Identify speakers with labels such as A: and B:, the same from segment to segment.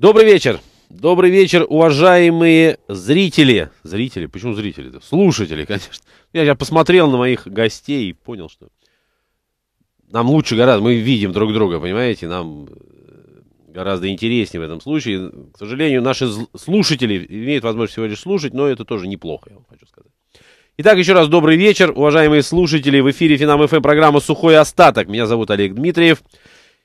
A: Добрый вечер. Добрый вечер, уважаемые зрители. Зрители? Почему зрители? Слушатели, конечно. Я, я посмотрел на моих гостей и понял, что нам лучше гораздо. Мы видим друг друга, понимаете? Нам э, гораздо интереснее в этом случае. К сожалению, наши слушатели имеют возможность всего лишь слушать, но это тоже неплохо, я вам хочу сказать. Итак, еще раз добрый вечер, уважаемые слушатели. В эфире Финам ФМ программа «Сухой остаток». Меня зовут Олег Дмитриев.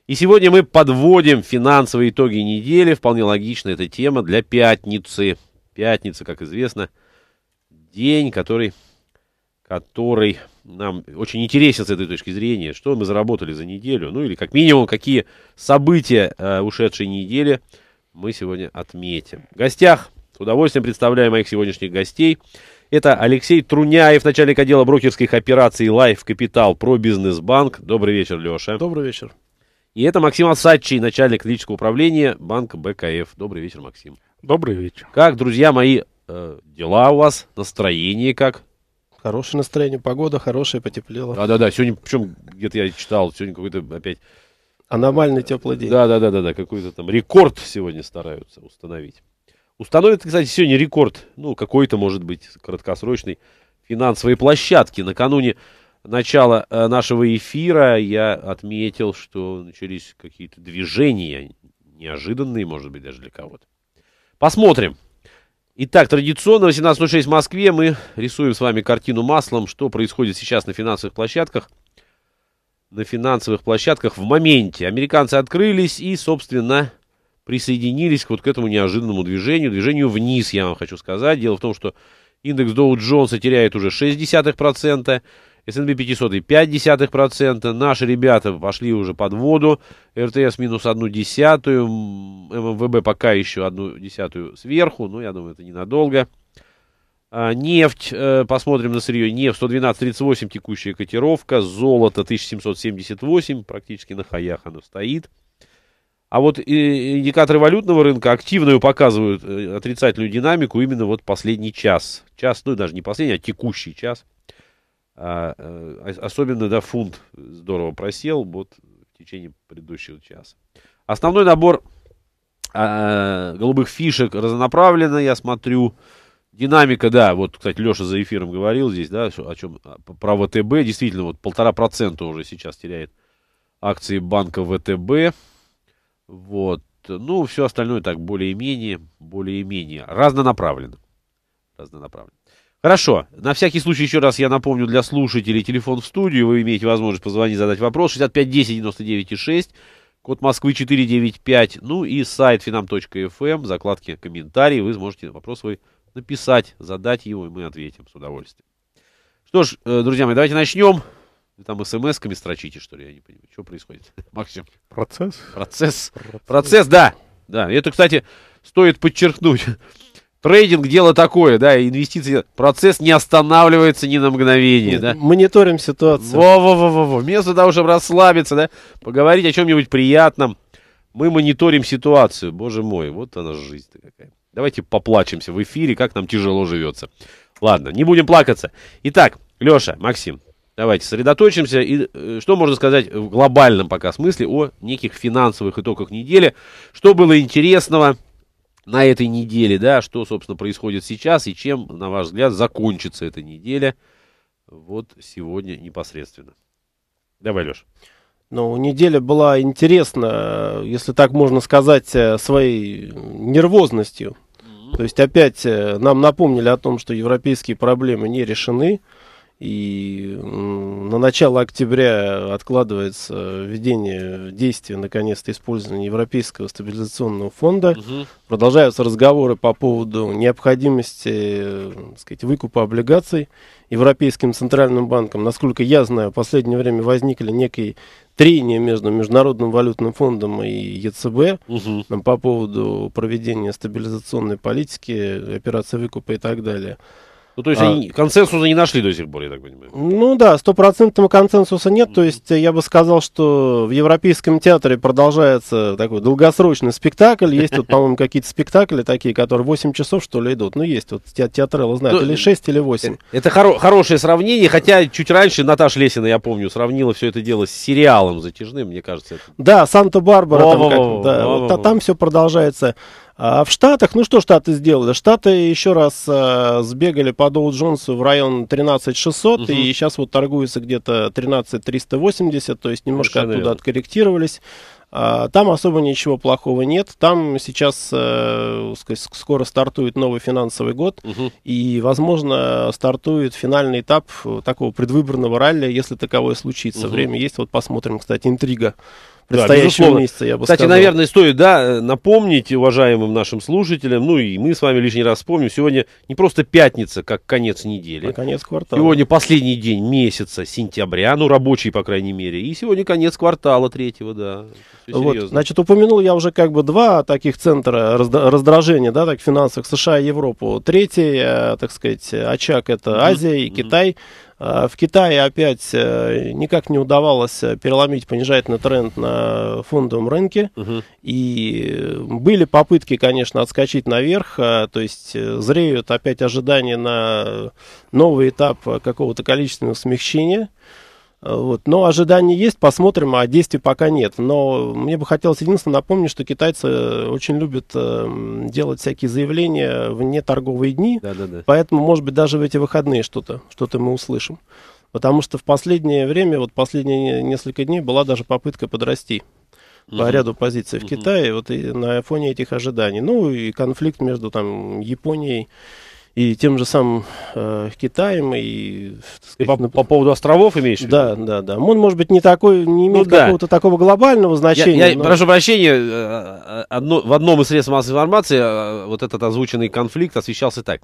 A: И сегодня мы подводим финансовые итоги недели. Вполне логично, эта тема для пятницы. Пятница, как известно, день, который, который нам очень интересен с этой точки зрения. Что мы заработали за неделю? Ну или как минимум, какие события э, ушедшей недели мы сегодня отметим. В гостях с удовольствием представляю моих сегодняшних гостей. Это Алексей Труняев, начальник отдела брокерских операций Life Capital Pro Business Bank. Добрый вечер, Леша. Добрый вечер. И это Максим Асадчий, начальник личного управления банка БКФ. Добрый вечер, Максим. Добрый вечер. Как, друзья мои, э, дела у вас? Настроение как?
B: Хорошее настроение, погода хорошая, потеплело.
A: Да-да-да, сегодня, причем где-то я читал, сегодня какой-то опять... Аномальный э, теплый день. Да-да-да-да, какой-то там рекорд сегодня стараются установить. Установит, кстати, сегодня рекорд, ну, какой-то, может быть, краткосрочный, финансовой площадки. Накануне начала э, нашего эфира я отметил, что начались какие-то движения, неожиданные, может быть, даже для кого-то. Посмотрим. Итак, традиционно в 18.06 в Москве мы рисуем с вами картину маслом, что происходит сейчас на финансовых площадках. На финансовых площадках в моменте. Американцы открылись и, собственно, присоединились вот к этому неожиданному движению. Движению вниз, я вам хочу сказать. Дело в том, что индекс Dow Jones теряет уже 0,6%. СНБ 500 0,5%. Наши ребята пошли уже под воду. РТС минус одну десятую. ММВБ пока еще одну десятую сверху. Но ну, я думаю, это ненадолго. А, нефть, э, посмотрим на сырье. Нефть 112.38 текущая котировка. Золото 1778. Практически на хаях оно стоит. А вот э, индикаторы валютного рынка активную показывают э, отрицательную динамику именно вот последний час. Час, ну даже не последний, а текущий час – а, э, особенно, да, фунт здорово просел вот в течение предыдущего часа. Основной набор а, голубых фишек разнонаправленно, я смотрю. Динамика, да, вот, кстати, Леша за эфиром говорил здесь, да, о чем, а, про ВТБ. Действительно, вот полтора процента уже сейчас теряет акции банка ВТБ. Вот, ну, все остальное так более-менее, более-менее разнонаправленно. Разнонаправленно. Хорошо. На всякий случай еще раз я напомню для слушателей телефон в студию. Вы имеете возможность позвонить, задать вопрос. 65 10 99 6. Код Москвы 495. Ну и сайт finam.fm. Эм. Закладки комментарии. Вы сможете вопрос свой написать, задать его, и мы ответим с удовольствием. Что ж, э, друзья мои, давайте начнем. Вы там смс-ками строчите, что ли? Я не понимаю, что происходит. Максим. Процесс. Процесс. Процесс, Процесс да. Да, это, кстати, стоит подчеркнуть. Трейдинг дело такое, да, инвестиции, процесс не останавливается ни на мгновение, Нет, да. Мониторим ситуацию. Во-во-во-во, во вместо того, чтобы расслабиться, да, поговорить о чем-нибудь приятном, мы мониторим ситуацию. Боже мой, вот она жизнь-то какая. Давайте поплачемся в эфире, как нам тяжело живется. Ладно, не будем плакаться. Итак, Леша, Максим, Давайте сосредоточимся. И э, что можно сказать в глобальном пока смысле о неких финансовых итогах недели? Что было интересного? на этой неделе, да, что, собственно, происходит сейчас и чем, на ваш взгляд, закончится эта неделя вот сегодня непосредственно. Давай, Леш.
B: Ну, неделя была интересна, если так можно сказать, э, своей нервозностью. То есть опять э, нам напомнили о том, что европейские проблемы не решены. И на начало октября откладывается введение в действие, наконец-то, использования Европейского стабилизационного фонда. Угу. Продолжаются разговоры по поводу необходимости так сказать, выкупа облигаций Европейским центральным банком. Насколько я знаю, в последнее время возникли некие трения между Международным валютным фондом и ЕЦБ угу. по поводу проведения стабилизационной политики, операции выкупа и так далее. Ну, то есть а... они консенсуса не нашли до сих пор, я так понимаю. Ну да, стопроцентного консенсуса нет. То есть я бы сказал, что в Европейском театре продолжается такой долгосрочный спектакль. Есть тут, по-моему, какие-то спектакли такие, которые 8 часов, что ли, идут. Ну, есть, вот те театрелы знают, ну, э, или 6, или 8.
A: Это хоро- хорошее сравнение, хотя чуть раньше Наташа Лесина, я помню, сравнила все это дело с сериалом затяжным, мне кажется. Это...
B: Да, Санта-Барбара, там, как, да, вот, а там все продолжается а в Штатах, ну что Штаты сделали? Штаты еще раз а, сбегали по Доу Джонсу в район 13600 угу. и сейчас вот торгуются где-то 13380, то есть немножко Совершенно оттуда верно. откорректировались. А, там особо ничего плохого нет. Там сейчас э, скоро стартует новый финансовый год. Угу. И, возможно, стартует финальный этап э, такого предвыборного ралли, если таковое случится. Угу. Время есть. Вот посмотрим, кстати, интрига предстоящего да, месяца, я бы Кстати, сказал. наверное, стоит, да, напомнить уважаемым
A: нашим слушателям, ну и мы с вами лишний раз вспомним, сегодня не просто пятница, как конец недели.
B: А конец квартала. Сегодня
A: последний день месяца, сентября, ну рабочий, по крайней мере, и сегодня конец квартала третьего, да. вот, значит,
B: упомянул я уже как бы два таких центра раздражения, да, так финансовых, США и Европу. Третий, э, так сказать, очаг это Азия и Китай. Mm-hmm. А, в Китае опять э, никак не удавалось э, переломить понижательный тренд на фондовом рынке. Угу. И э, были попытки, конечно, отскочить наверх. А, то есть зреют опять ожидания на новый этап какого-то количественного смягчения. Э, вот. Но ожидания есть, посмотрим, а действий пока нет. Но мне бы хотелось единственное напомнить, что китайцы э, очень любят э, делать всякие заявления в неторговые дни. Да, да, да. Поэтому, может быть, даже в эти выходные что-то что мы услышим. Потому что в последнее время, вот последние несколько дней была даже попытка подрасти угу. ряду позиций угу. в Китае, вот и на фоне этих ожиданий. Ну и конфликт между там Японией и тем же самым э, Китаем и сказать, по, на... по поводу островов имеешь? Да, да, да. Он может быть не такой, не ну имеет ну, да. какого-то такого глобального значения. Я, я но... прошу
A: прощения, э, э, одно, в одном из средств массовой информации э, вот этот озвученный конфликт освещался так.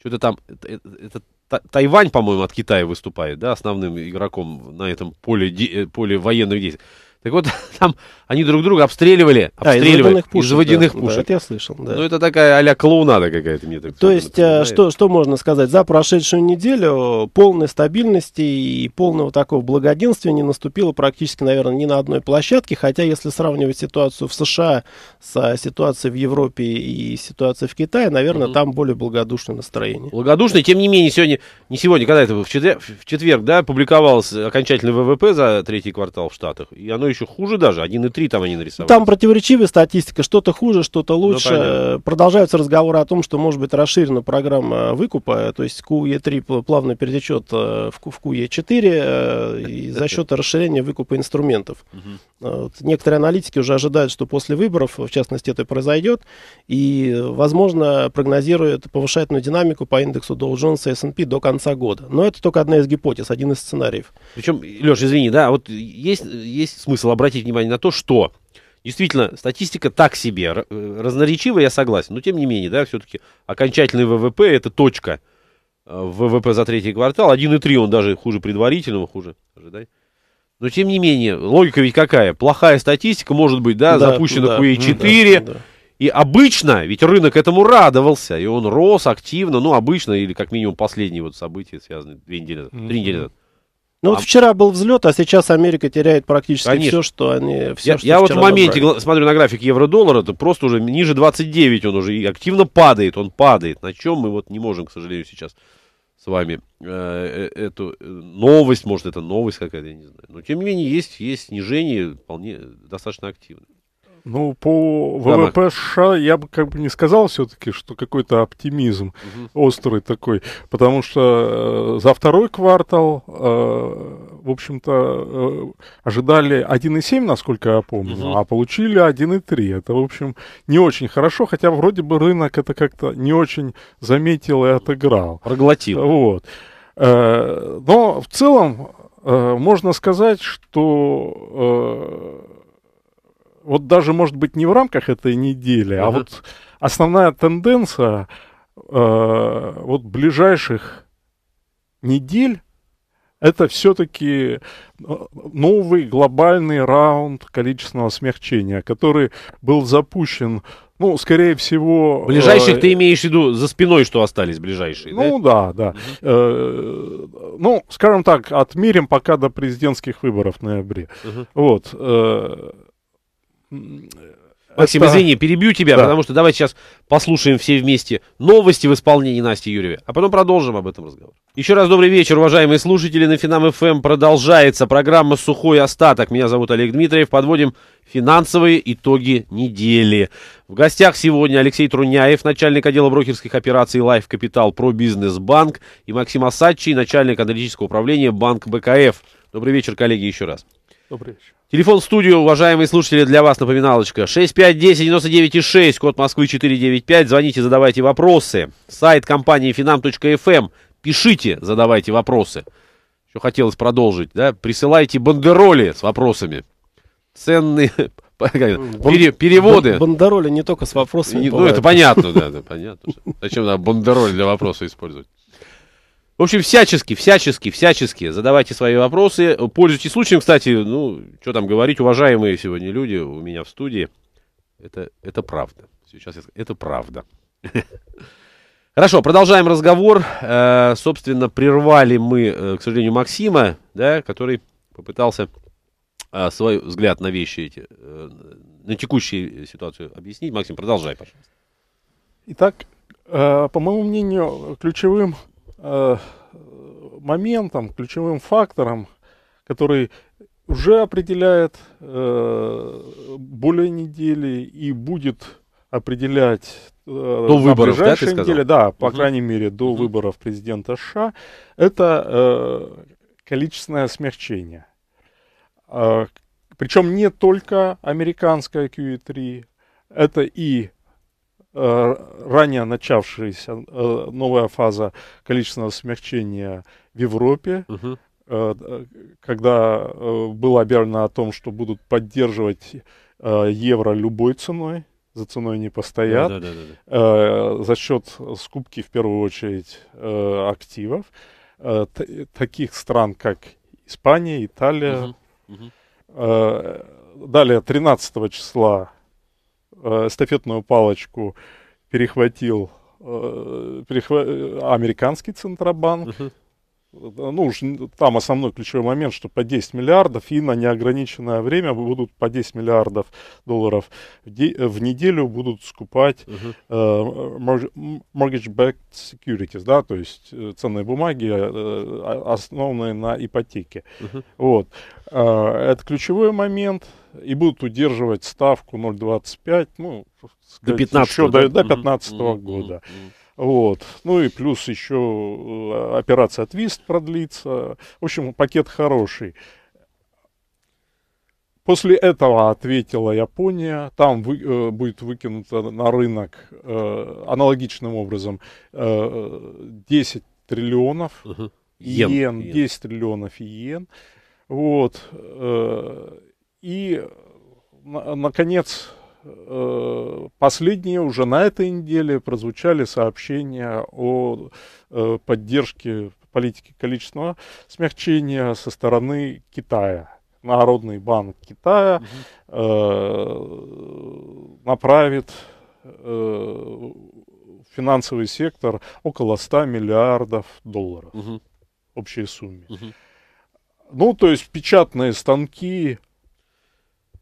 A: Что-то там это, это, Тайвань, по-моему, от Китая выступает, да, основным игроком на этом поле де, поле военных действий. Так вот, там они друг друга обстреливали, обстреливали а, из водяных пушек. Из водяных да, пушек. Да, это я слышал. Да. Ну, это такая а-ля клоунада какая-то мне так То есть, э, что,
B: что можно сказать? За прошедшую неделю полной стабильности и полного такого благоденствия не наступило практически, наверное, ни на одной площадке. Хотя, если сравнивать ситуацию в США с э, ситуацией в Европе и ситуацией в Китае, наверное, mm-hmm. там более благодушное настроение.
A: Благодушное, тем не менее, сегодня, не сегодня, когда это, в четверг, в четверг да, публиковалось окончательный ВВП за третий квартал в Штатах, и оно одно еще хуже даже, 1,3 там они нарисовали. Там
B: противоречивая статистика, что-то хуже, что-то ну, лучше. Ну, Продолжаются разговоры о том, что может быть расширена программа выкупа, то есть QE3 плавно перетечет э, в QE4 э, и за счет расширения выкупа инструментов. Некоторые аналитики уже ожидают, что после выборов, в частности, это произойдет, и, возможно, прогнозируют повышательную динамику по индексу Dow Jones и S&P до конца года. Но это только одна из гипотез, один из сценариев. Причем, Леш, извини, да,
A: вот есть, есть смысл смысл обратить внимание на то, что действительно статистика так себе, э, разноречивая, я согласен, но тем не менее, да, все-таки окончательный ВВП это точка э, ВВП за третий квартал, 1,3 он даже хуже предварительного, хуже, ожидай. Но тем не менее, логика ведь какая? Плохая статистика, может быть, да, да запущена да, QA4. Да, да. И обычно, ведь рынок этому радовался, и он рос активно, ну, обычно, или как минимум последние вот события связаны две недели, mm три недели назад.
B: Ну, а... вот вчера был взлет, а сейчас Америка теряет
A: практически Конечно. все, что они... Все, я что я вот в моменте набрали. смотрю на график евро-доллара, это просто уже ниже 29 он уже и активно падает, он падает. На чем мы вот не можем, к сожалению, сейчас с вами э, э эту э, новость, может, это новость какая-то, я не знаю. Но, тем не менее, есть, есть снижение вполне достаточно активное.
C: Ну, по ВВП США я бы как бы не сказал все-таки, что какой-то оптимизм угу. острый такой, потому что э, за второй квартал, э, в общем-то, э, ожидали 1,7, насколько я помню, угу. а получили 1,3. Это, в общем, не очень хорошо, хотя вроде бы рынок это как-то не очень заметил и отыграл. Проглотил. Вот. Э, но в целом э, можно сказать, что... Э, вот даже, может быть, не в рамках этой недели, uh-huh. а вот основная тенденция э, вот ближайших недель это все-таки э, новый глобальный раунд количественного смягчения, который был запущен, ну, скорее всего... Э, ближайших э, ты
A: имеешь в виду за спиной, что остались ближайшие,
C: Ну, да, да. да. Угу. Э, ну, скажем так, отмерим пока до президентских выборов в ноябре. Угу. Вот. Э, Э, Максим, это... извини, перебью тебя, да. потому что
A: давай сейчас послушаем все вместе новости в исполнении Насти Юрьева, а потом продолжим об этом разговор. Еще раз добрый вечер, уважаемые слушатели. На Финам ФМ эм продолжается программа «Сухой остаток». Меня зовут Олег Дмитриев. Подводим финансовые итоги недели. В гостях сегодня Алексей Труняев, начальник отдела брокерских операций Life Capital Pro Business Bank, и Максим Асадчий, начальник аналитического управления Банк БКФ. Добрый вечер, коллеги, еще раз. Добрый вечер. Телефон в студию, уважаемые слушатели, для вас напоминалочка. 6510-99,6, код Москвы 495. Звоните, задавайте вопросы. Сайт компании finam.fm. Эм. Пишите, задавайте вопросы. Еще хотелось продолжить, да? Присылайте бандероли с вопросами. Ценные Пере, переводы.
B: Бандероли не только с вопросами. Не, ну, это понятно, да, да понятно.
A: Зачем надо бандероли для вопроса использовать? В общем, всячески, всячески, всячески задавайте свои вопросы. Пользуйтесь случаем, кстати, ну, что там говорить, уважаемые сегодня люди у меня в студии. Это, это правда. Сейчас я скажу. Это правда. Хорошо, продолжаем разговор. Э, собственно, прервали мы, э, к сожалению, Максима, да, который попытался э, свой взгляд на вещи эти, на текущую ситуацию объяснить. Максим, продолжай, пожалуйста.
C: Итак, по моему мнению, ключевым э, моментом, ключевым фактором, который уже определяет э, более недели и будет определять э, до выборов, да, ты да, по угу. крайней мере, до угу. выборов президента США, это э, количественное смягчение. Э, причем не только американское QE3, это и Э, ранее начавшаяся э, новая фаза количественного смягчения в Европе, угу. когда было объявлено о том, что будут поддерживать евро любой ценой, за ценой не постоят, да, да, да, да. за счет скупки в первую очередь активов таких стран, как Испания, Италия. Угу. Угу. Далее 13 числа э, эстафетную палочку перехватил э, перехва... Э, американский Центробанк. Uh-huh ну уж там основной ключевой момент, что по 10 миллиардов и на неограниченное время будут по 10 миллиардов долларов в неделю будут скупать uh-huh. э, mortgage-backed securities, да, то есть э, ценные бумаги, э, а, основанные на ипотеке. Uh-huh. Вот. Э, это ключевой момент. И будут удерживать ставку 0,25, ну, сказать, до 15 еще да? до, до 15 uh-huh. года. Uh-huh. Вот. Ну и плюс еще э, операция «Твист» продлится. В общем, пакет хороший. После этого ответила Япония. Там вы, э, будет выкинуто на рынок э, аналогичным образом э, 10 триллионов иен, Йен, 10 триллионов иен, Вот. Э, и, на, наконец, Э, последние уже на этой неделе прозвучали сообщения о э, поддержке политики количественного смягчения со стороны Китая. Народный банк Китая угу. направит в финансовый сектор около 100 миллиардов долларов угу. общей сумме. Угу. Ну, то есть печатные станки,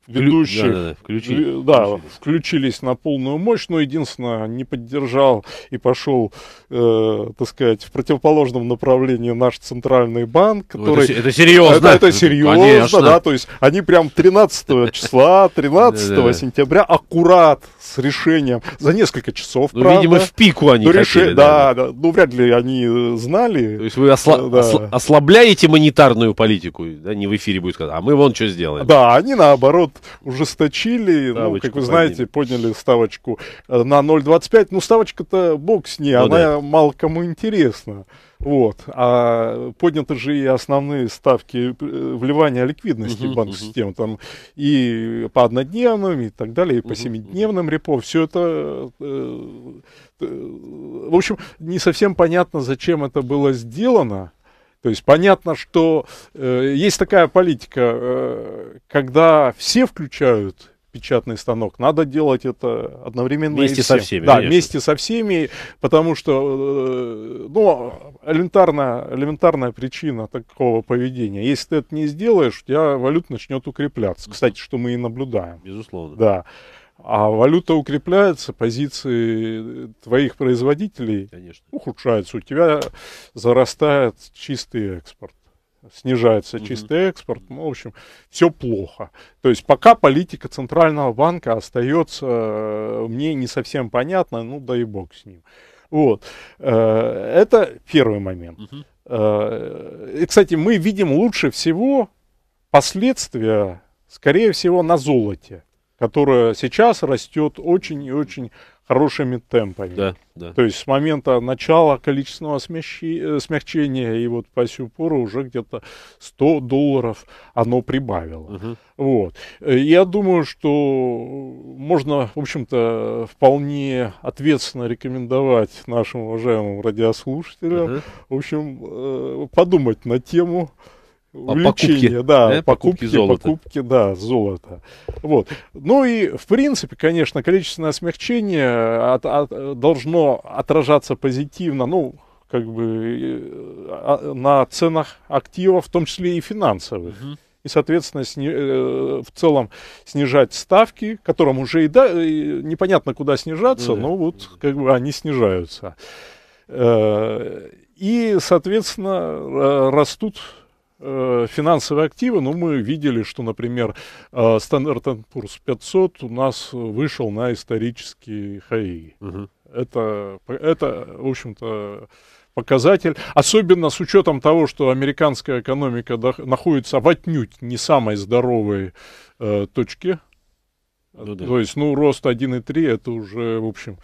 B: ведущих да, да, да. Включили, да, включились.
C: включились на полную мощь, но единственное, не поддержал и пошел, э, так сказать, в противоположном направлении наш центральный банк, который... это, это серьезно. Это, это серьезно, Конечно. да, то есть они прям 13 числа, 13 сентября аккурат с решением, за несколько часов, ну, правда. видимо, в пику они ну, хотели. Реши... Да, да, ну вряд ли они э, знали. То есть вы осла... да.
A: ослабляете монетарную политику, да, не в эфире будет сказано, а мы вон что сделаем.
C: Да, они наоборот ужесточили, ставочку ну, как вы знаете, подняли, подняли ставочку э, на 0,25. Ну, ставочка-то бог с ней, ну, она да. мало кому интересна. Вот. А подняты же и основные ставки э, вливания ликвидности uh-huh, в банковскую uh-huh. систему. Там и по однодневным, и так далее, и по uh-huh, семидневным репо. Все это... Э, э, в общем, не совсем понятно, зачем это было сделано. То есть понятно, что э, есть такая политика, э, когда все включают печатный станок. Надо делать это одновременно вместе всем. со всеми. Да, вместе со всеми, потому что, э, ну, элементарная, элементарная причина такого поведения. Если ты это не сделаешь, у тебя валюта начнет укрепляться. Кстати, что мы и наблюдаем. Безусловно. Да. А валюта укрепляется, позиции твоих производителей Конечно. ухудшаются. У тебя зарастает чистый экспорт снижается угу. чистый экспорт. Ну, в общем, все плохо. То есть пока политика Центрального банка остается э, мне не совсем понятна, ну дай бог с ним. Вот. Э, это первый момент. Угу. И, кстати, мы видим лучше всего последствия, скорее всего, на золоте которая сейчас растет очень и очень хорошими темпами. Да, да. То есть с момента начала количественного смягчи, э, смягчения и вот по сю пору уже где-то 100 долларов оно прибавило. Угу. Вот. Э, я думаю, что можно, в общем-то, вполне ответственно рекомендовать нашим уважаемым радиослушателям, угу. в общем, э, подумать на тему
B: а увлечение, покупки, да, да, покупки, покупки золота. Покупки,
C: да, золота. Вот. Ну и, в принципе, конечно, количественное смягчение от, от, должно отражаться позитивно, ну, как бы э, а, на ценах активов, в том числе и финансовых. Угу. И, соответственно, сни, э, в целом снижать ставки, которым уже и да, и э, непонятно куда снижаться, ну да. но вот как бы они снижаются. Э, и, соответственно, э, растут Э, финансовые активы, но ну, мы видели, что, например, э, Standard Poor's 500 у нас вышел на исторические хаи. Угу. Это, это, в общем-то, показатель, особенно с учетом того, что американская экономика находится в отнюдь не самой здоровой э, точке. Ну, да. То есть, ну, рост 1,3 это уже, в общем,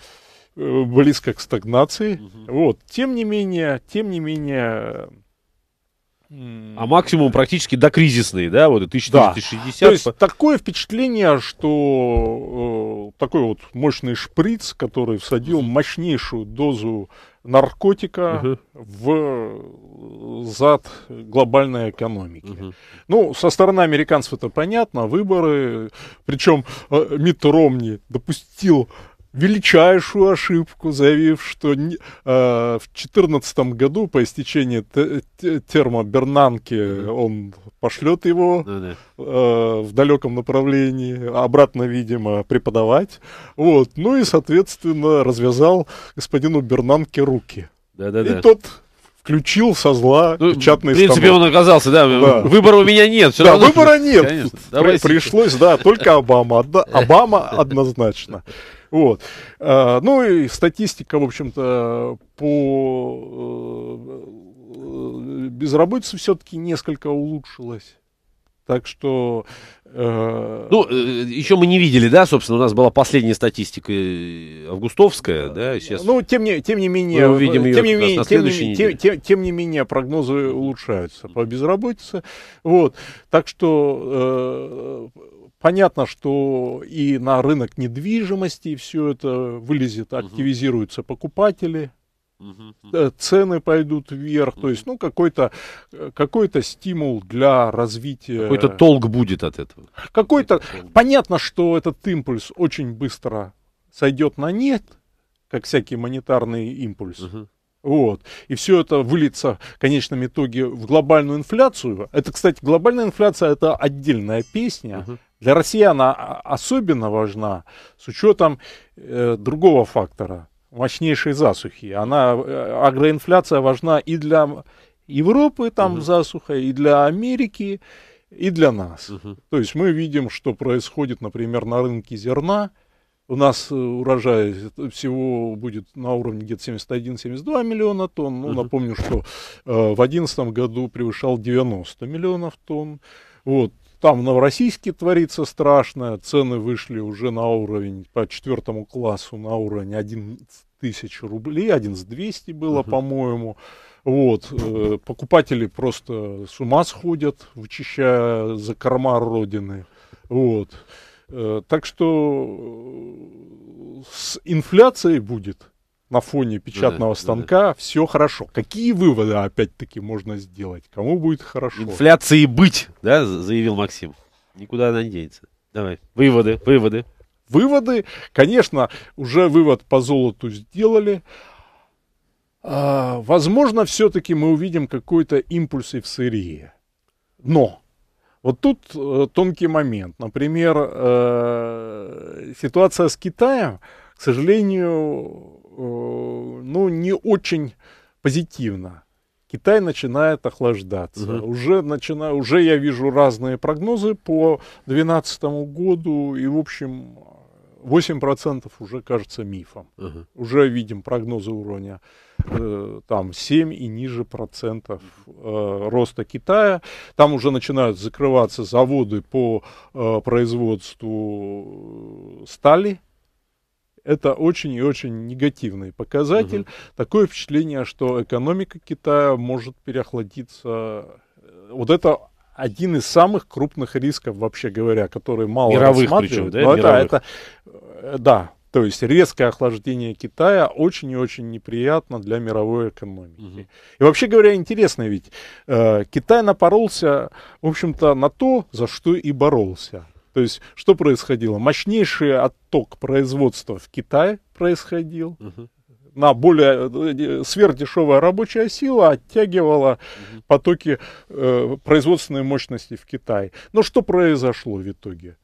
C: э, близко к стагнации. Угу. Вот. Тем не менее, тем не менее, а максимум практически до кризисной, да, вот 1460. Да. То есть такое впечатление, что э, такой вот мощный шприц, который всадил мощнейшую дозу наркотика угу. в э, зад глобальной экономики. Угу. Ну, со стороны американцев это понятно, выборы, причем э, Митт Ромни допустил величайшую ошибку, заявив, что э, в 2014 году по истечении те, те, термо Бернанки mm-hmm. он пошлет его mm-hmm. э, в далеком направлении, обратно, видимо, преподавать. Вот. Ну и, соответственно, развязал господину Бернанке руки. Да-да-да. И тот включил со зла ну, печатный В принципе, станок. он оказался, да, да. Выбора у меня нет. да, равно, выбора нет. Конечно, При, пришлось, да, только Обама. Да, Обама однозначно. Вот. А, ну и статистика, в общем-то, по э, безработице все-таки несколько улучшилась. Так что... Э...
A: Ну, э, еще мы не видели, да, собственно, у нас была последняя статистика э, августовская, да, да сейчас...
C: Ну, тем не, тем не менее... Мы увидим ее тем не менее, на тем, неделе. тем, тем, тем не менее, прогнозы улучшаются по безработице. Вот, так что э, Понятно, что и на рынок недвижимости все это вылезет, активизируются покупатели, э, цены пойдут вверх, то есть, ну, какой-то э, какой стимул для развития. Какой-то толк
A: будет от этого.
C: Какой-то, понятно, что этот импульс очень быстро сойдет на нет, как всякий монетарный импульс. Вот. И все это выльется в конечном итоге в глобальную инфляцию. Это, кстати, глобальная инфляция это отдельная песня. Uh-huh. Для России она особенно важна с учетом э, другого фактора мощнейшей засухи. Она э, агроинфляция важна и для Европы там угу. засуха, и для Америки, и для нас. Угу. То есть мы видим, что происходит, например, на рынке зерна. У нас э, урожай всего будет на уровне где-то 71-72 миллиона тонн. Ну, напомню, что э, в 2011 году превышал 90 миллионов тонн. Вот, там в Новороссийске творится страшное, цены вышли уже на уровень, по четвертому классу, на уровень 11 тысяч рублей, 11 200 было, uh по-моему. Вот, э, покупатели просто с ума сходят, вычищая за корма родины. Вот. Э, так что э, с инфляцией будет на фоне печатного да, станка, да, все хорошо. Какие выводы, опять-таки, можно сделать? Кому будет хорошо? Инфляции
A: быть, да, заявил Максим. Никуда она
C: не денется. Давай, выводы, выводы. Выводы, конечно, уже вывод по золоту сделали. А, возможно, все-таки мы увидим какой-то импульс и в сырье. Но вот тут э, тонкий момент. Например, э, ситуация с Китаем, к сожалению, Э, ну, не очень позитивно. Китай начинает охлаждаться. Угу. Уже, начина... уже я вижу разные прогнозы по 2012 году, и, в общем, 8% уже кажется мифом. Угу. Уже видим прогнозы уровня э, там 7 и ниже процентов э, роста Китая. Там уже начинают закрываться заводы по э, производству э, стали это очень и очень негативный показатель. Угу. Такое впечатление, что экономика Китая может переохладиться. Вот это один из самых крупных рисков, вообще говоря, которые мало Мировых рассматривают. Причем, да? Но Мировых. это, это, да, то есть резкое охлаждение Китая очень и очень неприятно для мировой экономики. Угу. И вообще говоря, интересно ведь, э, Китай напоролся, в общем-то, на то, за что и боролся. То есть, что происходило? Мощнейший отток производства в Китай происходил. Угу. На более э, э, сверхдешевая рабочая сила оттягивала угу. потоки э, производственной мощности в Китай. Но что произошло в итоге?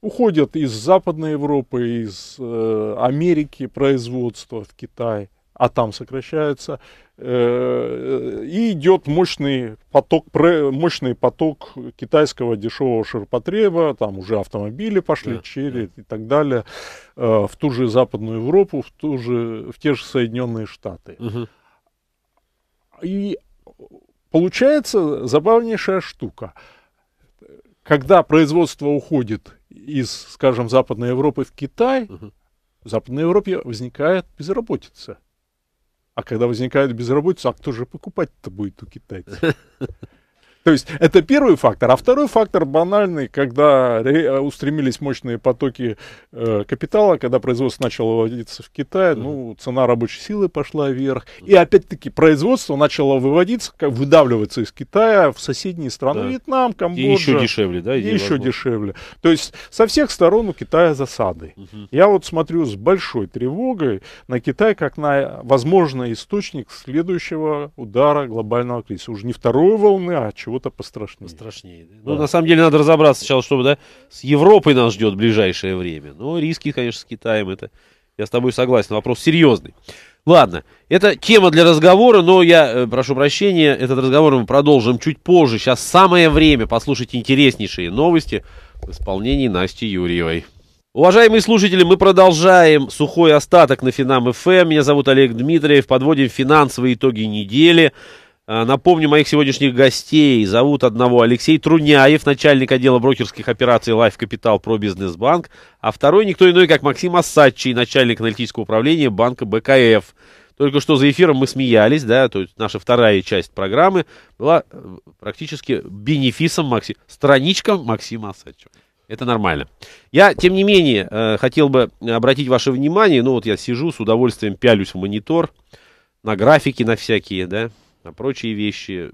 C: Уходят из Западной Европы, из э, Америки производство в Китай а там сокращается Э, и идет мощный поток, мощный поток китайского дешевого ширпотреба, там уже автомобили пошли да, через да. и так далее, э, в ту же Западную Европу, в, ту же, в те же Соединенные Штаты. Угу. И получается забавнейшая штука. Когда производство уходит из, скажем, Западной Европы в Китай, угу. в Западной Европе возникает безработица. А когда возникает безработица, а кто же покупать-то будет у китайцев? То есть это первый фактор. А второй фактор банальный, когда э, устремились мощные потоки э, капитала, когда производство начало выводиться в Китай, ну, цена рабочей силы пошла вверх. И опять-таки производство начало выводиться, как, выдавливаться из Китая в соседние страны. Да. Вьетнам, Камбоджа. И еще дешевле, да? И, и еще дешевле. То есть со всех сторон у Китая засады. Угу. Я вот смотрю с большой тревогой на Китай как на возможный источник следующего удара глобального кризиса. Уже не второй волны, а чего чего-то пострашнее. Пострашнее, да? да. Ну, на самом
A: деле, надо разобраться сначала, чтобы, да, с Европой нас ждет ближайшее время. Но ну, риски, конечно, с Китаем, это, я с тобой согласен, вопрос серьезный. Ладно, это тема для разговора, но я э, прошу прощения, этот разговор мы продолжим чуть позже. Сейчас самое время послушать интереснейшие новости в исполнении Насти Юрьевой. Уважаемые слушатели, мы продолжаем сухой остаток на Финам ФМ. Эм. Меня зовут Олег Дмитриев. Подводим финансовые итоги недели. Э, напомню моих сегодняшних гостей. Зовут одного Алексей Труняев, начальник отдела брокерских операций Life Capital Pro Business Bank, а второй никто иной, как Максим Асадчий, начальник аналитического управления банка БКФ. Только что за эфиром мы смеялись, да, то есть наша вторая часть программы была э, практически бенефисом Максима, страничком Максима Асадчева. Это нормально. Я, тем не менее, э, хотел бы обратить ваше внимание, ну вот я сижу, с удовольствием пялюсь в монитор, на графики, на всякие, да, прочие вещи.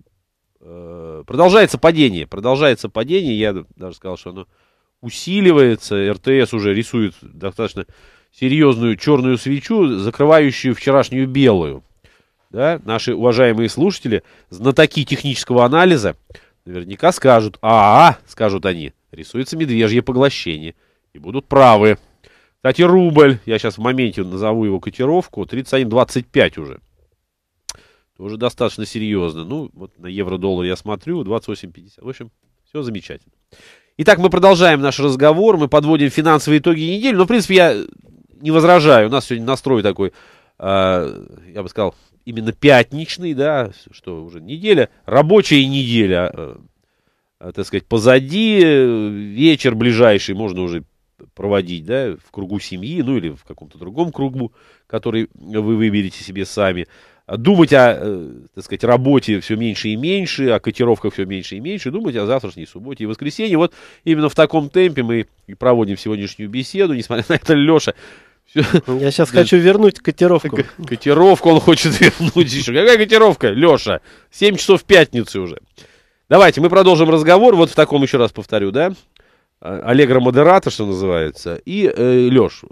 A: Э, продолжается падение, продолжается падение, я даже сказал, что оно усиливается, РТС уже рисует достаточно серьезную черную свечу, закрывающую вчерашнюю белую. Да? Наши уважаемые слушатели, знатоки технического анализа, наверняка скажут, а, -а, -а скажут они, рисуется медвежье поглощение, и будут правы. Кстати, рубль, я сейчас в моменте назову его котировку, 31.25 уже уже достаточно серьезно. Ну, вот на евро-доллар я смотрю, 28,50. В общем, все замечательно. Итак, мы продолжаем наш разговор, мы подводим финансовые итоги недели. Но, в принципе, я не возражаю. У нас сегодня настрой такой, э, я бы сказал, именно пятничный, да, что уже неделя, рабочая неделя, э, э, так сказать, позади, вечер ближайший можно уже проводить, да, в кругу семьи, ну или в каком-то другом кругу, который вы выберете себе сами. А думать о, э, так сказать, работе все меньше и меньше, о котировках все меньше и меньше, думать о завтрашней субботе и воскресенье. Вот именно в таком темпе мы проводим сегодняшнюю беседу, несмотря на это Леша. Все.
B: Я сейчас хочу вернуть котировку.
A: Котировку он хочет вернуть еще. Какая котировка, Леша? 7 часов в пятницу уже. Давайте, мы продолжим разговор. Вот в таком, еще раз повторю, да? А, Аллегро модератор, что называется. И, э, Леш,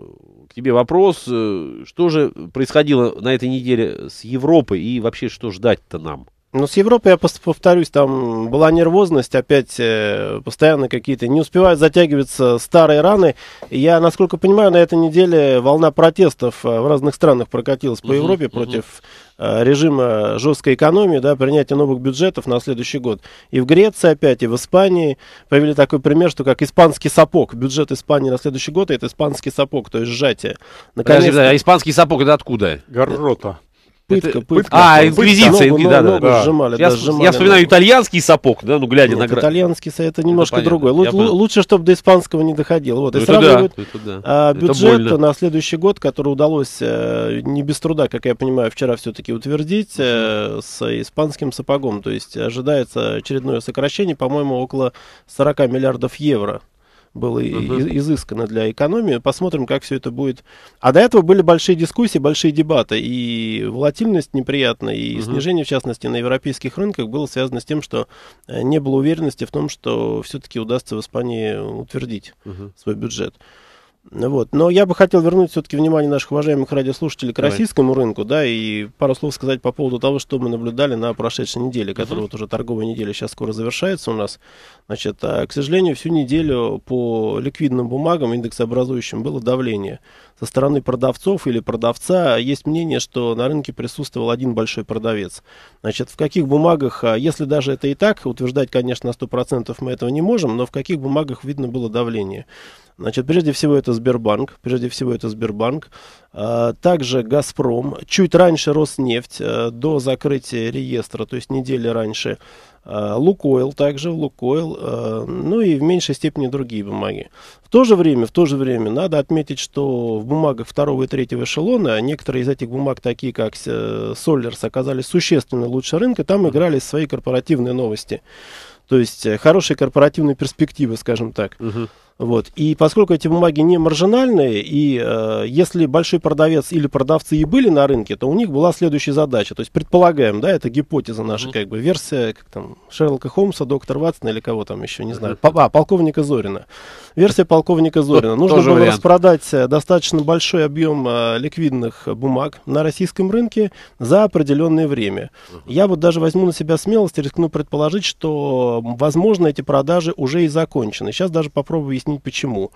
A: к тебе вопрос, э, что же происходило на этой неделе с Европой и вообще что ждать-то нам?
B: Ну, с Европой, я повторюсь, там была нервозность, опять э, постоянно какие-то, не успевают затягиваться старые раны. Я, насколько понимаю, на этой неделе волна протестов э, в разных странах прокатилась по uh-huh, Европе uh-huh. против э, режима жесткой экономии, да, принятия новых бюджетов на следующий год. И в Греции опять, и в Испании появили такой пример, что как испанский сапог, бюджет Испании на следующий год, это испанский сапог, то есть сжатие. Наконец-то... Подожди,
A: а испанский сапог это откуда? Горота.
B: Пытка, это, пытка. А, инквизиция. Пытка. Да, да, да. Сжимали, я, да, сжимали я вспоминаю
A: много. итальянский сапог, да, ну, глядя Нет, на грань.
B: Итальянский это немножко это понятно, другое. лучше, чтобы до испанского не доходило. Вот, ну, и это сравнивают да, это да. бюджет а, это на следующий год, который удалось э, не без труда, как я понимаю, вчера все-таки утвердить э, с испанским сапогом. То есть ожидается очередное сокращение, по-моему, около 40 миллиардов евро было угу. изысканно для экономии. Посмотрим, как все это будет. А до этого были большие дискуссии, большие дебаты. И волатильность неприятная и угу. снижение, в частности, на европейских рынках было связано с тем, что э, не было уверенности в том, что все-таки удастся в Испании утвердить угу. свой бюджет. Вот. Но я бы хотел вернуть все-таки внимание наших уважаемых радиослушателей к российскому рынку, да, и пару слов сказать по поводу того, что мы наблюдали на прошедшей неделе, которая uh-huh. вот уже торговая неделя сейчас скоро завершается у нас. Значит, а, к сожалению, всю неделю по ликвидным бумагам, индексообразующим, было давление со стороны продавцов или продавца есть мнение, что на рынке присутствовал один большой продавец. Значит, в каких бумагах, а, если даже это и так, утверждать, конечно, на 100% мы этого не можем, но в каких бумагах видно было давление. Значит, прежде всего это Сбербанк, прежде всего это Сбербанк, а, также Газпром, чуть раньше Роснефть, а, до закрытия реестра, то есть недели раньше, Э, Лукойл также, Лукойл, э, ну и в меньшей степени другие бумаги. В то же время, в то же время надо отметить, что в бумагах второго и третьего эшелона а некоторые из этих бумаг, такие как Соллерс, э, оказались существенно лучше рынка, там играли свои корпоративные новости. То есть хорошие корпоративные перспективы, скажем так. Uh-huh. Вот. И поскольку эти бумаги не маржинальные, и э, если большой продавец или продавцы и были на рынке, то у них была следующая задача. То есть предполагаем, да, это гипотеза наша, как бы версия как там, Шерлока Холмса, доктора Ватсона или кого там еще, не знаю, mm а, полковника Зорина. Версия полковника Зорина. Нужно было вариант. распродать э, достаточно большой объем э, ликвидных бумаг на российском рынке за определенное время. Я вот даже возьму на себя смелость и рискну предположить, что, возможно, эти продажи уже и закончены. Сейчас даже попробую объясню почему.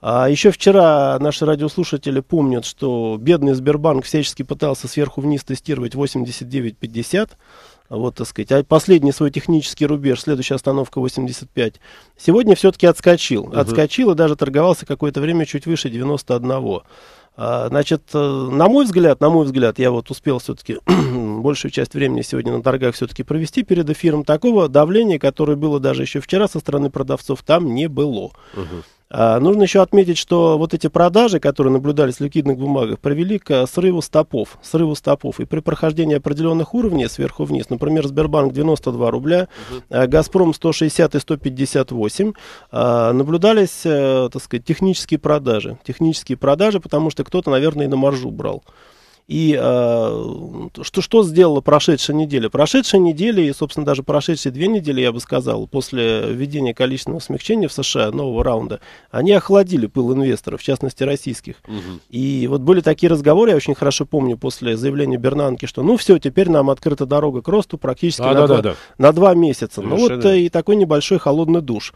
B: А еще вчера наши радиослушатели помнят, что бедный Сбербанк всячески пытался сверху вниз тестировать 89.50. Вот, так сказать. А последний свой технический рубеж, следующая остановка 85. Сегодня все-таки отскочил. Угу. Отскочил и даже торговался какое-то время чуть выше 91. А, значит, э, на мой взгляд, на мой взгляд, я вот успел все-таки большую часть времени сегодня на торгах все-таки провести перед эфиром. Такого давления, которое было даже еще вчера со стороны продавцов, там не было. Угу. А, нужно еще отметить, что вот эти продажи, которые наблюдались в ликвидных бумагах, привели к э, срыву стопов. Срыву стопов. И при прохождении определенных уровней сверху вниз, например, Сбербанк 92 рубля, угу. а, Газпром 160 и 158, а, наблюдались, а, так сказать, технические продажи. Технические продажи, потому что кто-то, наверное, и на маржу брал. И э, что, что сделала прошедшая неделя? Прошедшая неделя и, собственно, даже прошедшие две недели, я бы сказал, после введения количественного смягчения в США нового раунда, они охладили пыл инвесторов, в частности, российских. Угу. И вот были такие разговоры, я очень хорошо помню, после заявления Бернанки, что ну все, теперь нам открыта дорога к росту практически да, на, да, два, да, да. на два месяца. Совершенно. Ну вот э, и такой небольшой холодный душ.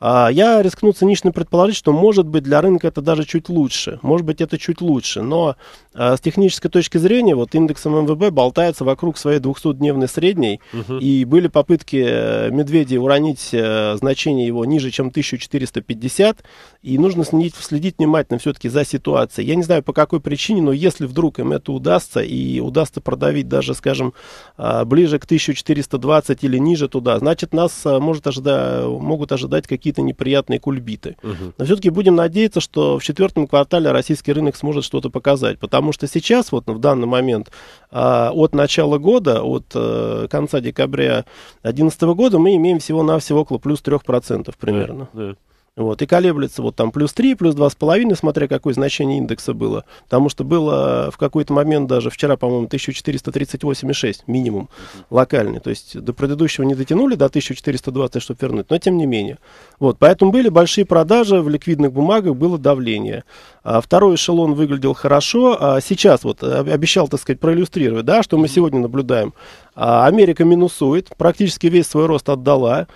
B: А, я рискну цинично предположить, что может быть для рынка это даже чуть лучше. Может быть это чуть лучше. Но а, с технической точки зрения вот индекс МВБ болтается вокруг своей 200-дневной средней. Угу. И были попытки э, Медведя уронить э, значение его ниже, чем 1450. И нужно следить, следить внимательно все-таки за ситуацией. Я не знаю по какой причине, но если вдруг им это удастся и удастся продавить даже, скажем, а, ближе к 1420 или ниже туда, значит нас э, может ожида могут ожидать какие-то какие-то неприятные кульбиты. Угу. Но все-таки будем надеяться, что в четвертом квартале российский рынок сможет что-то показать, потому что сейчас, вот в данный момент, а, от начала года, от э, конца декабря 2011 года мы имеем всего-навсего около плюс 3% примерно. Да, да. Вот, и колеблется вот там плюс 3, плюс 2,5, смотря какое значение индекса было. Потому что было э, в какой-то момент даже вчера, по-моему, 1438,6 минимум локальный. То есть до предыдущего не дотянули, до 1420, чтобы вернуть, но тем не менее. Вот, поэтому были большие продажи, в ликвидных бумагах было давление. А второй эшелон выглядел хорошо. А сейчас вот э, обещал, так сказать, проиллюстрировать, да, что мы сегодня наблюдаем. А Америка минусует, практически весь свой рост отдала.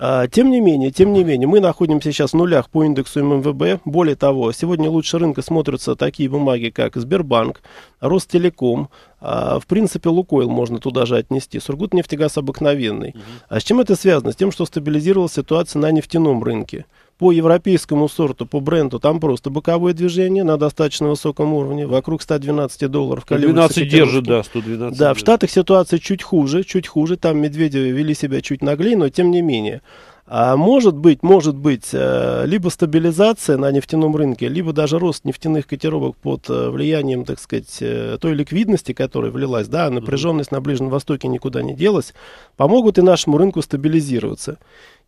B: А, тем не менее, тем не менее, мы находимся сейчас в нулях по индексу ММВБ. Более того, сегодня лучше рынка смотрятся такие бумаги, как Сбербанк, Ростелеком, а, в принципе, Лукойл можно туда же отнести. Сургутнефтегаз обыкновенный. А с чем это связано? С тем, что стабилизировалась ситуация на нефтяном рынке по европейскому сорту, по бренду, там просто боковое движение на достаточно высоком уровне, вокруг 112 долларов. 112 держит, да,
A: 112. Да, держит.
B: в Штатах ситуация чуть хуже, чуть хуже, там медведи вели себя чуть наглее, но тем не менее. А может быть, может быть, э, либо стабилизация на нефтяном рынке, либо даже рост нефтяных котировок под э, влиянием, так сказать, э, той ликвидности, которая влилась, да, напряженность на Ближнем Востоке никуда не делась, помогут и нашему рынку стабилизироваться.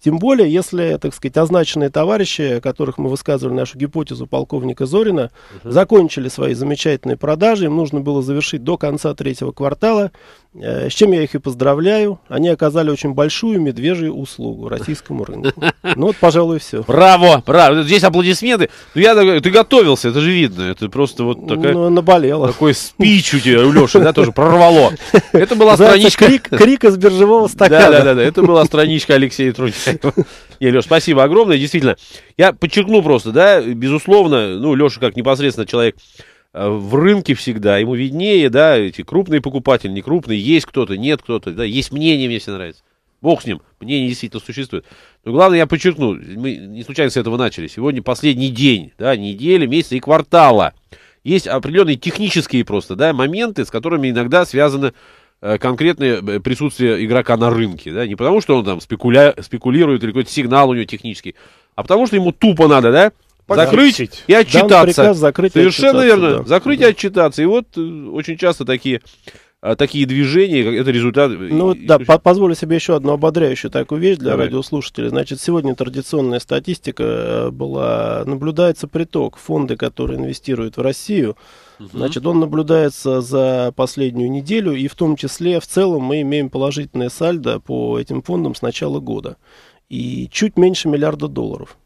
B: Тем более, если, так сказать, означенные товарищи, о которых мы высказывали нашу гипотезу полковника Зорина, угу. закончили свои замечательные продажи, им нужно было завершить до конца третьего квартала, э, с чем я их и поздравляю. Они оказали очень большую медвежью услугу российскому рынку. Ну вот, пожалуй, все. Браво,
A: браво. Здесь аплодисменты. Ну, я, ты готовился, это же видно. Это просто вот такая... Ну, наболело. Такой спич у тебя, у Леши, да, тоже прорвало.
B: Это была страничка... Крик, крик из
A: биржевого стакана. Да, да, да, это была страничка Алексея Трунчика. Не, Леша, спасибо огромное. Действительно, я подчеркну просто, да, безусловно, ну, Леша как непосредственно человек э, в рынке всегда, ему виднее, да, эти крупные покупатели, не крупные, есть кто-то, нет кто-то, да, есть мнение, мне все нравится. Бог с ним, мнение действительно существует. Но главное, я подчеркну, мы не случайно с этого начали. Сегодня последний день, да, недели, месяца и квартала. Есть определенные технические просто, да, моменты, с которыми иногда связаны Э, конкретное э, присутствие игрока на рынке, да, не потому что он там спекуля... спекулирует или какой-то сигнал у него технический, а потому что ему тупо надо, да, закрыть Подключить. и отчитаться. Дан закрыть Совершенно и отчитаться, верно, да. закрыть да. и отчитаться. И вот э, очень часто такие такие движения, это результат... Ну да,
B: по позволю себе еще одну ободряющую такую вещь для Давай. радиослушателей. Значит, сегодня традиционная статистика была, наблюдается приток фонды, которые инвестируют в Россию, Значит, он наблюдается за последнюю неделю, и в том числе в целом мы имеем положительное сальдо по этим фондам с начала года. И чуть меньше миллиарда долларов.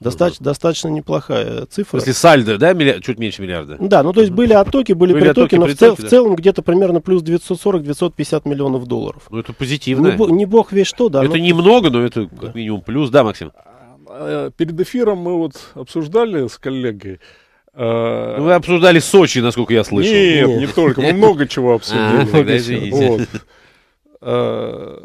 B: Доста- угу. Достаточно неплохая цифра. Если
A: сальдо, да, миллиар... чуть меньше миллиарда?
B: Да, ну то есть были оттоки, были, были притоки, оттоки, но притоки, в, цел- да. в целом где-то примерно плюс 940-950 миллионов долларов.
A: Ну это позитивно. Не,
C: не бог весь что, да. Это но...
A: немного, но это как минимум плюс, да, Максим? А,
C: а, перед эфиром мы вот обсуждали с коллегой, Э,
A: Вы обсуждали Сочи, насколько я слышал. Нет, не только. Мы много чего а, обсудили. Ну,
C: э,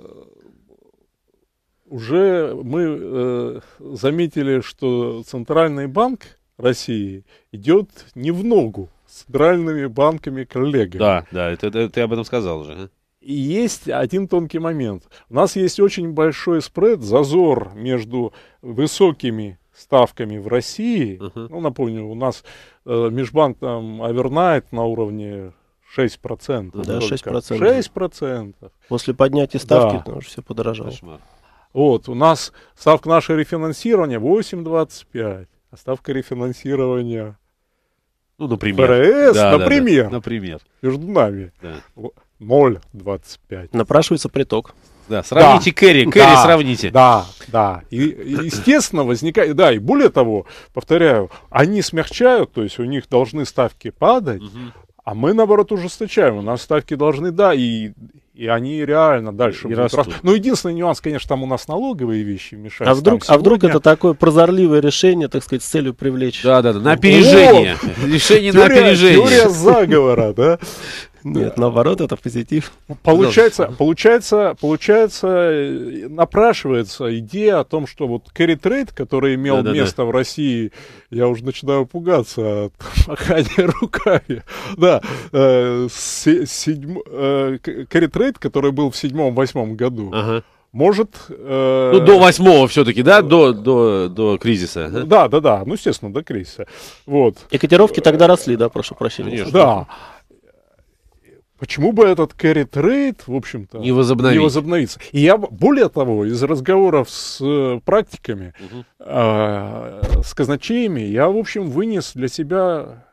C: уже мы э, заметили, что Центральный банк России идет не в ногу с центральными банками коллеги. Да, да, это, это, ты об этом сказал уже. А? И есть один тонкий момент. У нас есть очень большой спред, зазор между высокими ставками в России, uh-huh. ну, напомню, у нас э, Межбанк там овернает на уровне 6%. Да, только. 6%. 6%. После поднятия ставки да. там все подорожало. Кошмар. Вот, у нас ставка нашего рефинансирования 8,25, а ставка рефинансирования ну, например. ФРС, да, например, да, да. например, между нами да. 0,25. Напрашивается приток. Да, сравните да, Кэрри, Кэрри да, сравните. Да, да. И, естественно, возникает... Да, и более того, повторяю, они смягчают, то есть у них должны ставки падать, угу. а мы, наоборот, ужесточаем. У нас ставки должны, да, и, и они реально дальше и будут растут. Рас... Ну, единственный нюанс, конечно, там у нас налоговые вещи мешают. А, а вдруг, сегодня... а вдруг это такое прозорливое
B: решение, так сказать, с целью привлечь? Да, да, да, на опережение. О! Решение на опережение. Теория заговора, да? Нет, наоборот, это позитив. Получается,
C: получается, получается, напрашивается идея о том, что вот carry трейд, который имел да, место да, да. в России, я уже начинаю пугаться от махания руками. Да, э, седьм, э, carry трейд, который был в седьмом-восьмом году. Ага может... Э... Ну, до
A: восьмого все-таки, да? До, до, до кризиса.
C: Да? да, да, да. Ну, естественно, до кризиса. Вот. И котировки тогда росли, да, прошу прощения. Конечно. Да почему бы этот carry trade, в общем-то, не, возобновить. не возобновится. И я, более того, из разговоров с э, практиками, угу. с казначеями, я, в общем, вынес для себя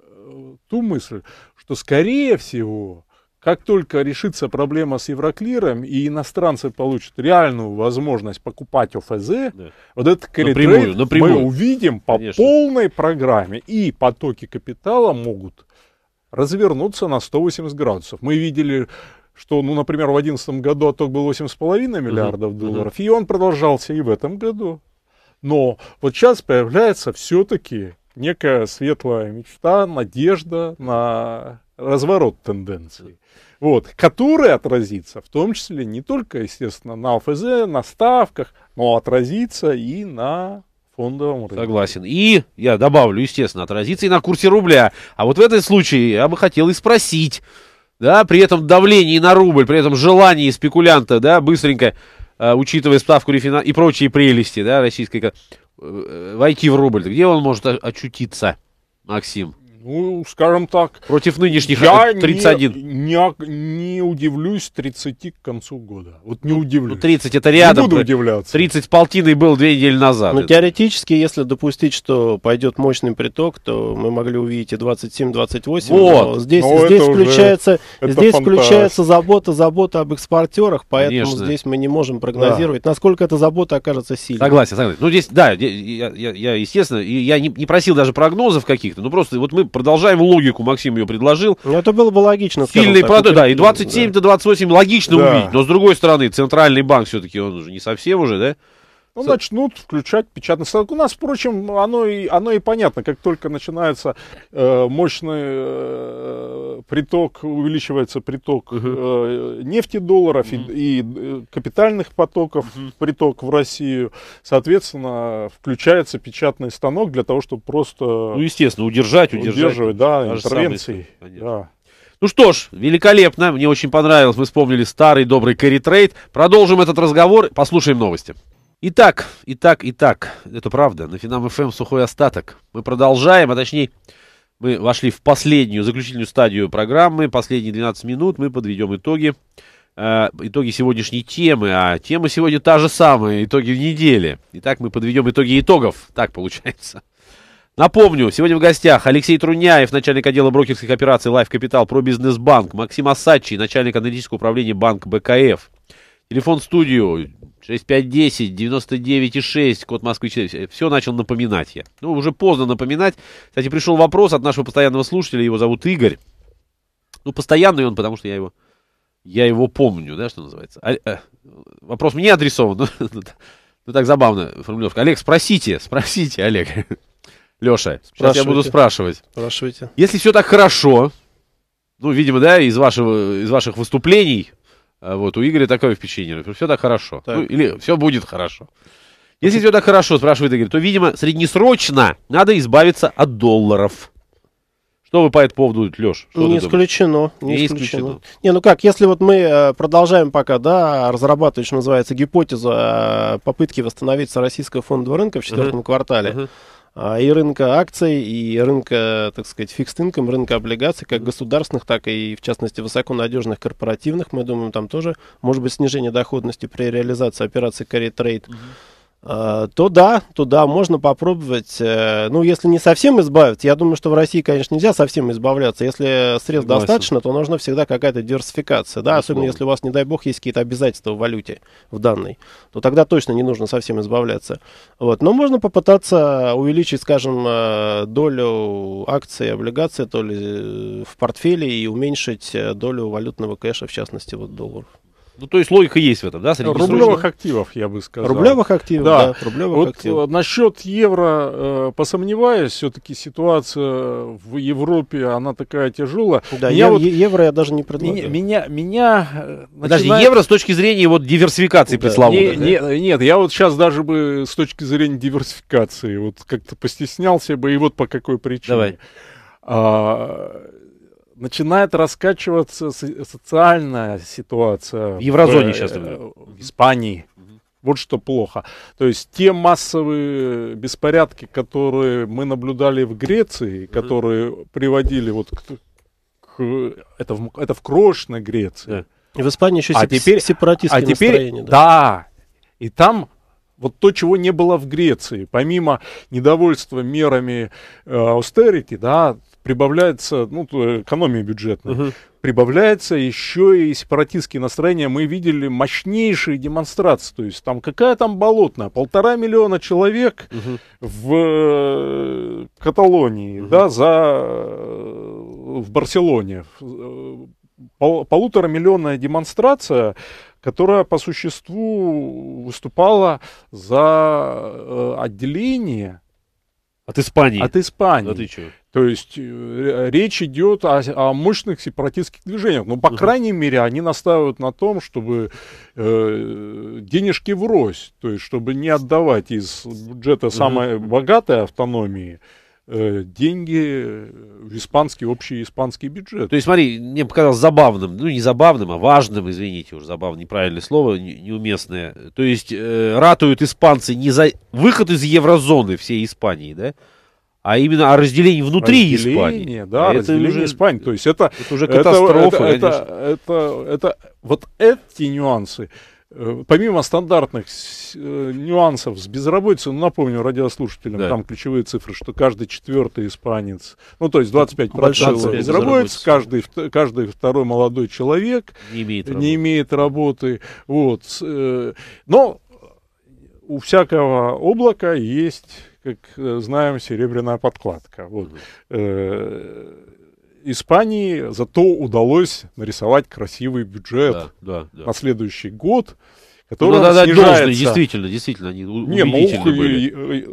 C: э, ту мысль, что, скорее всего, как только решится проблема с Евроклиром и иностранцы получат реальную возможность покупать ОФЗ, да. вот этот кредит напрямую. мы увидим по Конечно. полной программе. И потоки капитала могут развернуться на 180 градусов. Мы видели, что, ну, например, в 2011 году отток был 8,5 миллиардов uh-huh. долларов, uh и он продолжался и в этом году. Но вот сейчас появляется все-таки некая светлая мечта, надежда на разворот тенденции, вот, который отразится, в том числе не только, естественно, на ОФЗ, на ставках, но отразится и на фондовом рынке.
A: Согласен. И я добавлю, естественно, отразится и на курсе рубля. А вот в этом случае я бы хотел и спросить, да, при этом давлении на рубль, при этом желании спекулянта, да, быстренько, а, учитывая ставку рефина... и прочие прелести, да, российской, э, войти в рубль, где он может очутиться, Максим?
C: Ну, скажем так. Против нынешних э, я 31. Не, не, не удивлюсь 30 к концу года. Вот
A: не ну, удивлюсь. Ну, 30 это рядом. Не буду э, удивляться. 30 полтиной был две недели назад. Ну,
B: теоретически, если допустить, что пойдет мощный приток, то мы могли увидеть и 27-28. Вот. здесь но здесь, включается, уже, здесь включается забота, забота об экспортерах, поэтому Конечно. здесь мы не можем прогнозировать, да. насколько эта забота окажется сильной. Согласен,
A: согласен. Ну, здесь, да, я, я, я естественно, я не, не просил даже прогнозов каких-то, ну, просто вот мы продолжаем логику, Максим ее предложил.
B: Ну, это было бы логично. Сильный продукт, да, и
A: 27-28 да. логично да. увидеть. Но, с другой стороны, Центральный банк все-таки, он уже не совсем уже, да?
C: Ну, начнут включать печатный станок. У нас, впрочем, оно и, оно и понятно. Как только начинается э, мощный э, приток, увеличивается приток э, нефти, долларов угу. и, и э, капитальных потоков, угу. приток в Россию, соответственно, включается печатный станок для того, чтобы просто... Ну, естественно, удержать, удержать. Удерживать, да, интервенции. Да.
A: Ну что ж, великолепно, мне очень понравилось, мы вспомнили старый добрый Кэрри Трейд. Продолжим этот разговор, послушаем новости. Итак, итак, итак, это правда, на Финам ФМ эм сухой остаток. Мы продолжаем, а точнее, мы вошли в последнюю, заключительную стадию программы, последние 12 минут, мы подведем итоги. Э, итоги сегодняшней темы, а тема сегодня та же самая, итоги недели. Итак, мы подведем итоги итогов, так получается. Напомню, сегодня в гостях Алексей Труняев, начальник отдела брокерских операций Life Capital про бизнес-банк, Максим Асачи, начальник аналитического управления Банк БКФ. Телефон студию 6510, 99,6, код Москвы 4. Все начал напоминать я. Ну, уже поздно напоминать. Кстати, пришел вопрос от нашего постоянного слушателя, его зовут Игорь. Ну, постоянный он, потому что я его... Я его помню, да, что называется. А, э, вопрос мне адресован. Ну, ну, так забавно формулировка. Олег, спросите, спросите, Олег. Леша, сейчас я буду спрашивать. Спрашивайте. Если все так хорошо, ну, видимо, да, из, вашего, из ваших выступлений, а вот, у Игоря такое впечатление. Все так хорошо. Так. Ну, или все будет хорошо. Если все так хорошо, спрашивает Игорь, то, видимо, среднесрочно надо избавиться от долларов. Что вы по этому поводу, Леш? Не исключено, не, не исключено. исключено.
B: Не, ну как, если вот мы э, продолжаем пока, да, разрабатывать, что называется, гипотезу попытки восстановиться российского фондового рынка в четвертом uh-huh. квартале, uh-huh. А, и рынка акций, и рынка, так сказать, фикс инком, рынка облигаций, как государственных, так и, в частности, высоконадежных корпоративных. Мы думаем, там тоже может быть снижение доходности при реализации операции carry trade. Uh-huh. Э, то да, туда можно попробовать, э, ну, если не совсем избавиться, я думаю, что в России, конечно, нельзя совсем избавляться, если средств Согласен. достаточно, то нужна всегда какая-то диверсификация, да, особенно если у вас, не дай бог, есть какие-то обязательства в валюте в данной, то тогда точно не нужно совсем избавляться, вот, но можно попытаться увеличить, скажем, э, долю акций, облигаций, то ли в портфеле и уменьшить долю валютного кэша, в частности, вот долларов.
A: Ну, то есть логика есть в этом, да? Рублевых активов, я бы сказал. Рублевых активов, да. да рублевых вот активов.
C: Э, насчет евро э, посомневаюсь, все-таки ситуация в Европе, она такая тяжелая. Да, меня я, вот,
B: евро я даже не предлагаю. Меня, меня, меня э, Подожди, начинает... евро с
C: точки зрения вот диверсификации да. пресловутой. Не, да? не, нет, я вот сейчас даже бы с точки зрения диверсификации вот как-то постеснялся бы, и вот по какой причине. Давай. А, начинает раскачиваться социальная ситуация. В еврозоне в, сейчас. Э, в Испании. Угу. Вот что плохо. То есть те массовые беспорядки, которые мы наблюдали в Греции, угу. которые приводили вот к, к это в, это в крошной Греции. Да. И в Испании еще а сеп- теперь, сепаратистские а теперь, настроения. Да. да. И там вот то, чего не было в Греции. Помимо недовольства мерами э, austerity, да, прибавляется, ну, э, экономия бюджетная, угу. прибавляется еще и сепаратистские настроения. Мы видели мощнейшие демонстрации, то есть там какая там болотная, полтора миллиона человек угу. в э, Каталонии, угу. да, за э, в Барселоне. Пол, полутора миллионная демонстрация, которая по существу выступала за отделение от Испании. От Испании. Да То есть э, речь идет о, о мощных сепаратистских движениях. Но, ну, по угу. крайней мере, они настаивают на том, чтобы э, денежки врозь, то есть чтобы не отдавать из бюджета угу. самой богатой автономии, Э, деньги в э, испанский, общий испанский бюджет. То
A: есть, смотри, мне показалось забавным, ну не забавным, а важным, извините уже, забавное, неправильное слово, не, неуместное. То есть, э, ратуют испанцы не за выход из еврозоны всей Испании, да? А именно о разделении внутри разделение, Испании. Да, а разделение уже, Испании.
C: То есть это, это уже катастрофа. Это, это, это, это, это, вот эти нюансы, Э, помимо стандартных э, нюансов с безработицей, ну, напомню радиослушателям, да. там ключевые цифры, что каждый четвертый испанец, ну, то есть 25% ну, процентов безработица, каждый, каждый второй молодой человек не имеет, не работы. имеет работы. Вот. Э, но у всякого облака есть, как знаем, серебряная подкладка. Вот. mm Испании зато удалось нарисовать красивый бюджет да, да, да. на следующий год ну, который ну, да, да, снижается. Должны, действительно, действительно, они Не, ну, были.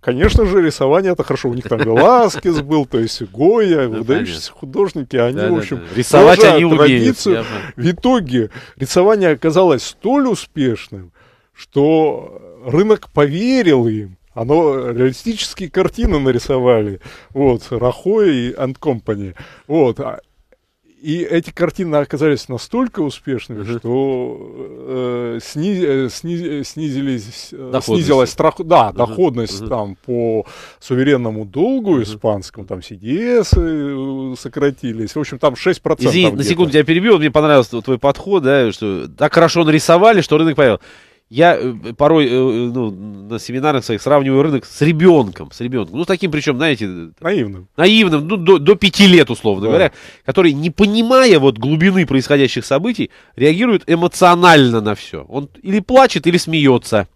C: Конечно же, рисование это хорошо. У них там Веласкес был, то есть Гоя, выдающиеся художники, они, в общем, рисовать они традицию. в итоге рисование оказалось столь успешным, что рынок поверил им, оно а, ну, реалистические картины нарисовали, вот, Рахой и and Company, вот, а, и эти картины оказались настолько успешными, угу. что э, сни, э, сни, снизились, э, снизилась страх, да, угу. доходность угу. там по суверенному долгу угу. испанскому, там CDS э, сократились, в общем, там 6%. Извини, на секунду
A: я перебил, мне понравился твой подход, да, что так хорошо нарисовали, что рынок понял. Я э, порой э, э, ну, на семинарах своих сравниваю рынок с ребенком, с ребенком. Ну, с таким причем, знаете... Наивным. Наивным, ну, до, до пяти лет, условно да. говоря, который, не понимая вот глубины происходящих событий, реагирует эмоционально на все. Он или плачет, или смеется.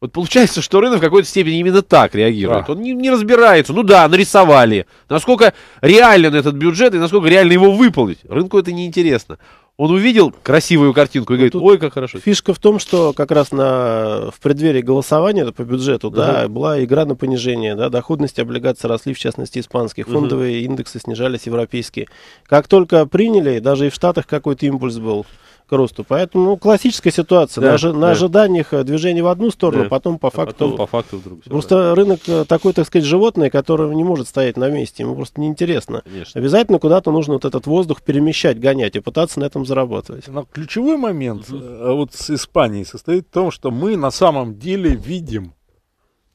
A: Вот получается, что рынок в какой-то степени именно так реагирует. Да. Он не, не разбирается. Ну да, нарисовали. Насколько реален этот бюджет и насколько реально его выполнить. Рынку это неинтересно. Он увидел красивую картинку и говорит, ой, как
B: хорошо. Фишка в том, что как раз на, в преддверии голосования по бюджету угу. была игра на понижение. Да, доходности облигаций росли, в частности, испанских. Фондовые угу. индексы снижались, европейские. Как только приняли, даже и в Штатах какой-то импульс был к росту. Поэтому ну, классическая ситуация. Да, на, да. на ожиданиях э, движение в одну сторону, да. потом по а факту. потом по факту вдруг. Все, просто да. рынок э, такой, так сказать, животное, которое не может стоять на месте. Ему просто неинтересно. Конечно. Обязательно куда-то
C: нужно вот этот воздух перемещать, гонять и пытаться на этом зарабатывать. Но ключевой момент угу. вот с Испанией состоит в том, что мы на самом деле видим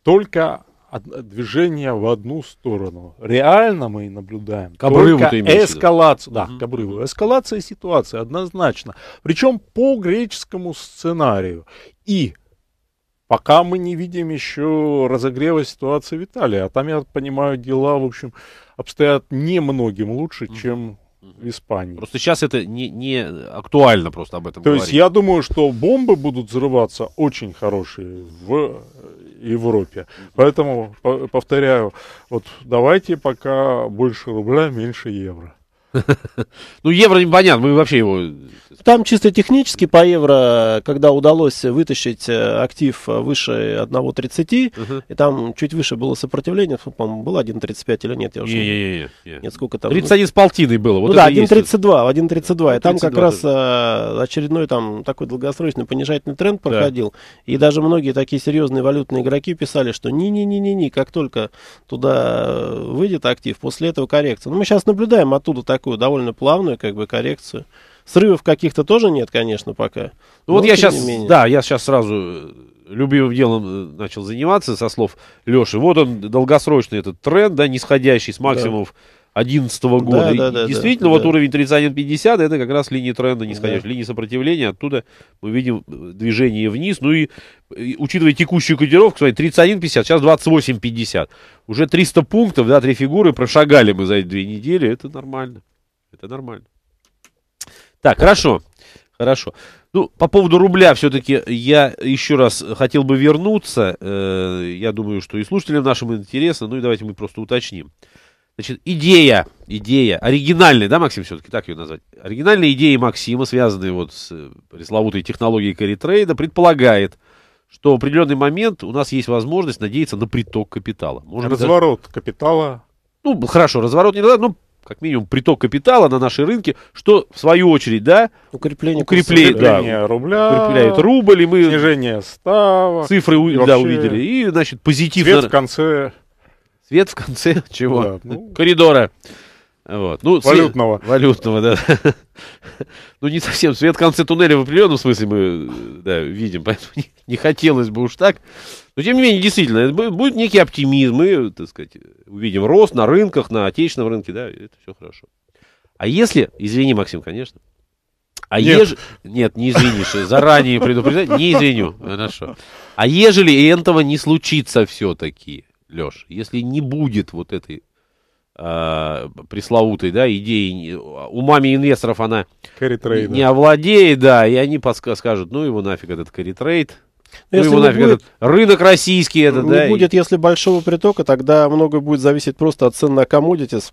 C: только движение в одну сторону. Реально мы наблюдаем к обрыву только эскалацию. Да, угу. к обрыву. Эскалация ситуации однозначно. Причем по греческому сценарию. И пока мы не видим еще разогрева ситуации в Италии. А там, я понимаю, дела, в общем, обстоят немногим лучше, угу. чем в Испании. Просто сейчас
A: это не, не актуально просто об этом То говорить. есть я
C: думаю, что бомбы будут взрываться очень хорошие в Европе. Поэтому, повторяю, вот давайте пока больше рубля, меньше евро.
B: Ну, евро не понятно, мы вообще его... Там чисто технически по евро, когда удалось вытащить э, актив выше 1.30, uh и там чуть выше было сопротивление, по-моему, было 1.35 или нет, я уже... Не-не-не. Нет, сколько там... 31 ну. с полтиной было. Вот ну да, 1.32, 1.32, и там 32, как раз да. Э, очередной там такой долгосрочный понижательный тренд проходил, да. и даже многие такие серьезные валютные игроки писали, что не-не-не-не-не, как только туда э, выйдет актив, после этого коррекция. Ну, мы сейчас наблюдаем оттуда так такую довольно плавную, как бы, коррекцию. Срывов каких-то тоже нет, конечно, пока. Ну вот я сейчас, да,
A: я сейчас сразу э, любимым делом э, начал заниматься, со слов Леши. Вот он, долгосрочный этот тренд, да, нисходящий с максимумов да. 2011 -го года. Да, да, действительно, да, вот да. уровень 3150 это как раз линия тренда нисходящая, да. линия сопротивления. Оттуда мы видим э, движение вниз. Ну и, и учитывая текущую котировку, смотри, 3150, сейчас 2850. Уже 300 пунктов, да, три фигуры прошагали мы за эти две недели. Это нормально. Это нормально. Так, хорошо. Хорошо. Ну, по поводу рубля все-таки я еще раз хотел бы вернуться. Э, я думаю, что и слушателям нашим интересно. Ну и давайте мы просто уточним. Значит, идея, идея, оригинальная, да, Максим, все-таки так ее назвать? Оригинальная идея Максима, связанная вот с э, пресловутой технологией каритрейда, предполагает, что в определенный момент у нас есть возможность надеяться на приток капитала. Может Разворот даже...
C: капитала.
A: Ну, хорошо, разворот не надо, но как минимум, приток капитала на наши рынки, что, в свою очередь, да, укрепление, укрепление, да, рубля, укрепляет рубль, и мы... Снижение ставок. Цифры, вообще... да, увидели. И, значит, позитивно... Свет в конце... Свет в конце чего? Да, ну... Коридора. Вот. Ну, валютного. Свет, валютного, да. ну, не совсем. Свет в конце туннеля в определенном смысле мы видим, поэтому не хотелось бы уж так. Но, тем не менее, действительно, это будет некий оптимизм. Мы, так сказать, увидим рост на рынках, на отечественном рынке, да, это все хорошо. А если, извини, Максим, конечно, а нет. Еж... нет, не извинишь, заранее предупреждать, не извиню, хорошо. А ежели этого не случится все-таки, Леш, если не будет вот этой э, пресловутой, да, идеи, умами инвесторов она не овладеет, да, и они подскажут, ну его нафиг этот каритрейд, ну, ну его нафиг будет, этот рынок российский это, не да? будет,
B: и... если большого притока, тогда многое будет зависеть просто от цен на commodities,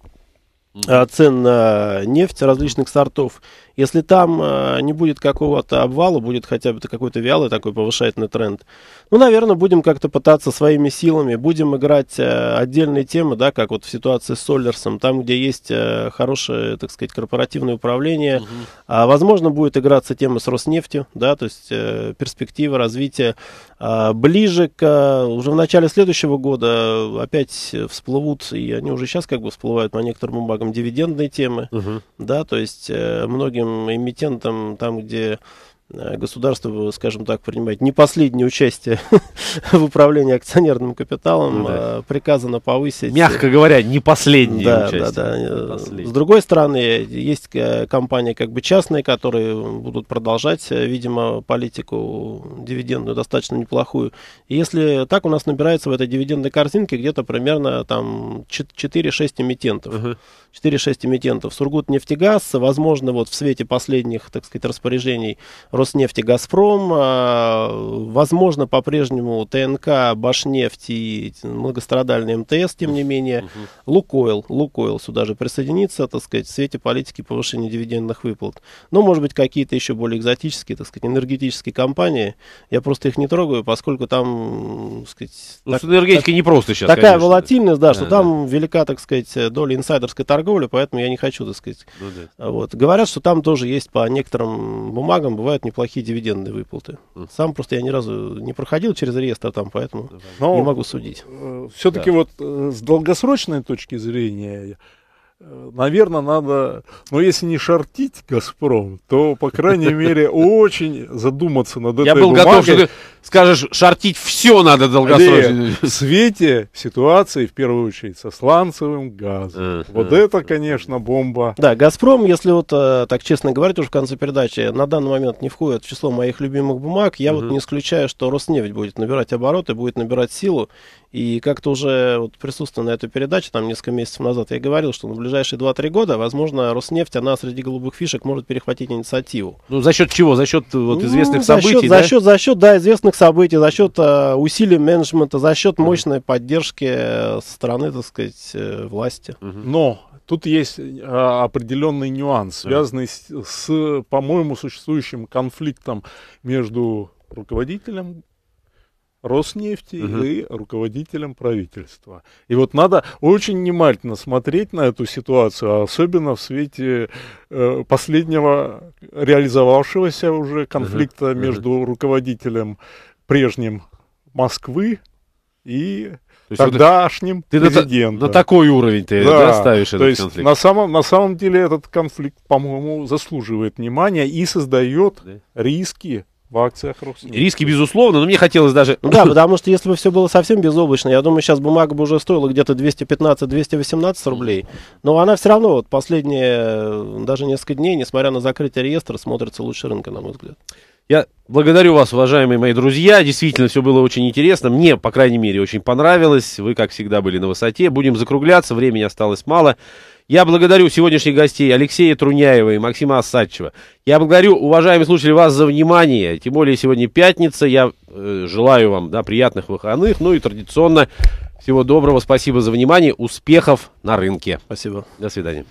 B: mm-hmm. цен на нефть различных сортов если там э, не будет какого-то обвала, будет хотя бы какой-то вялый такой повышательный тренд, ну, наверное, будем как-то пытаться своими силами, будем играть э, отдельные темы, да, как вот в ситуации с Солерсом, там, где есть э, хорошее, так сказать, корпоративное управление, угу. а, возможно, будет играться тема с Роснефтью, да, то есть э, перспективы развития. А, ближе к, уже в начале следующего года опять всплывут, и они уже сейчас как бы всплывают по некоторым бумагам, дивидендные темы, угу. да, то есть э, многие многим эмитентам, там, где э, государство, скажем так, принимает не последнее участие в управлении акционерным капиталом, да. А приказано повысить. Мягко
A: говоря, не последнее да, участие.
B: Да, да. Последнее. С другой стороны, есть э, компании как бы частные, которые будут продолжать, э, видимо, политику дивидендную достаточно неплохую. И если так у нас набирается в этой дивидендной корзинке где-то примерно там 4-6 эмитентов. Uh-huh. 4-6 эмитентов. Сургутнефтегаз, возможно, вот в свете последних, так сказать, распоряжений Роснефти, Газпром, а, возможно, по-прежнему ТНК, Башнефть и многострадальный МТС, тем не менее, Лукойл, Лукойл сюда же присоединится, так сказать, в свете политики повышения дивидендных выплат. Ну, может быть, какие-то еще более экзотические, так сказать, энергетические компании. Я просто их не трогаю, поскольку там, так ну, сказать... Ну, так, с энергетикой так, не просто сейчас, Такая конечно, волатильность, да, да что да. там велика, так сказать, доля инсайдерской торговли торговлю, поэтому я не хочу, так сказать. Ну, да. А вот. Говорят, что там тоже есть по некоторым бумагам бывают неплохие дивидендные выплаты. Mm. Сам просто я ни разу не проходил через реестр там, поэтому Но, ну, не могу судить.
C: Э, Все-таки да. вот э, с долгосрочной точки зрения наверное, надо, ну, если не шортить «Газпром», то, по крайней мере, очень задуматься над этой Я был бумагой. готов, что ты
A: скажешь, шортить все надо долгосрочно.
C: В свете ситуации, в первую очередь, со сланцевым газом. Вот это, конечно, бомба. Да,
B: «Газпром», если вот э, так честно говорить уже в конце передачи, на данный момент не входит в число моих любимых бумаг. Я вот не исключаю, что «Роснефть» будет набирать обороты, будет набирать силу. И как-то уже вот присутствуя на этой передаче, там несколько месяцев назад я говорил, что на ну, ближайшие 2-3 года, возможно, Роснефть, она среди голубых фишек может перехватить инициативу. Ну, за счет чего? За счет э, вот ну, известных ну, за событий, счет, да? За счет, за счет, да, известных событий, за счет э, усилий менеджмента, за счет uh мощной поддержки
C: э, со стороны, так сказать, э, власти. Uh-huh. Но тут есть а, определенный нюанс, связанный с, с по-моему, существующим конфликтом между руководителем Роснефти угу. и руководителям правительства. И вот надо очень внимательно смотреть на эту ситуацию, а особенно в свете э, последнего реализовавшегося уже конфликта угу. между угу. руководителем прежним Москвы и то тогдашним ты президентом. На, на такой уровень ты да, да, ставишь то этот есть конфликт. На самом, на самом деле этот конфликт, по-моему, заслуживает внимания и создает да. риски в акциях Роснефти.
A: Риски, безусловно,
B: но мне хотелось даже...
C: Да, потому что если бы все было совсем безоблачно, я думаю, сейчас
B: бумага бы уже стоила где-то 215-218 рублей. Но она все равно вот последние э, даже несколько дней, несмотря на закрытие реестра, смотрится лучше рынка, на мой взгляд. Я
A: благодарю вас, уважаемые мои друзья. Действительно, все было очень интересно. Мне, по крайней мере, очень понравилось. Вы, как всегда, были на высоте. Будем закругляться. Времени осталось мало. Я благодарю сегодняшних гостей Алексея Труняева и Максима Осадчева. Я благодарю, уважаемые слушатели, вас за внимание. Тем более сегодня пятница. Я э, желаю вам да, приятных выходных. Ну и традиционно всего доброго. Спасибо за внимание. Успехов на рынке. Спасибо. До свидания.